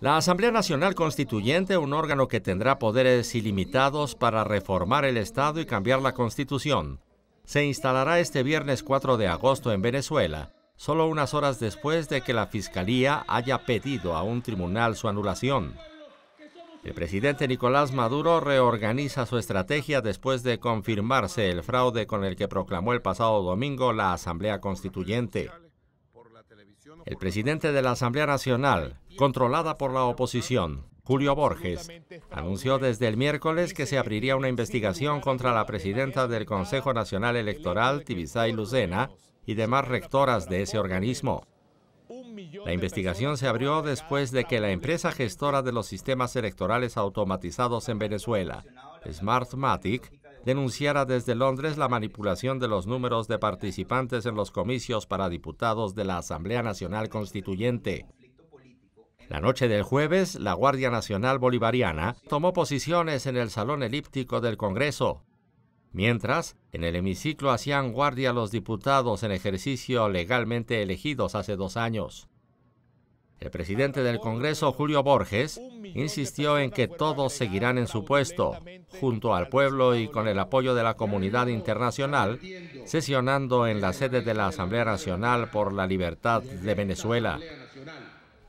La Asamblea Nacional Constituyente, un órgano que tendrá poderes ilimitados para reformar el Estado y cambiar la Constitución, se instalará este viernes 4 de agosto en Venezuela, solo unas horas después de que la Fiscalía haya pedido a un tribunal su anulación. El presidente Nicolás Maduro reorganiza su estrategia después de confirmarse el fraude con el que proclamó el pasado domingo la Asamblea Constituyente. El presidente de la Asamblea Nacional, controlada por la oposición, Julio Borges, anunció desde el miércoles que se abriría una investigación contra la presidenta del Consejo Nacional Electoral, Tibisay Lucena, y demás rectoras de ese organismo. La investigación se abrió después de que la empresa gestora de los sistemas electorales automatizados en Venezuela, Smartmatic, denunciara desde Londres la manipulación de los números de participantes en los comicios para diputados de la Asamblea Nacional Constituyente. La noche del jueves, la Guardia Nacional Bolivariana tomó posiciones en el Salón Elíptico del Congreso. Mientras, en el hemiciclo hacían guardia los diputados en ejercicio legalmente elegidos hace dos años. El presidente del Congreso, Julio Borges, insistió en que todos seguirán en su puesto, junto al pueblo y con el apoyo de la comunidad internacional, sesionando en la sede de la Asamblea Nacional por la Libertad de Venezuela.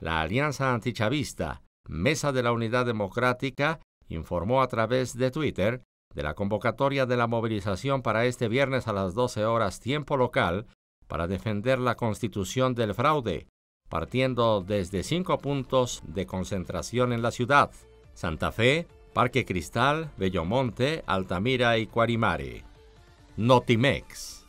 La Alianza Antichavista, Mesa de la Unidad Democrática, informó a través de Twitter de la convocatoria de la movilización para este viernes a las 12 horas tiempo local para defender la constitución del fraude partiendo desde cinco puntos de concentración en la ciudad, Santa Fe, Parque Cristal, Bellomonte, Altamira y Cuarimare. Notimex.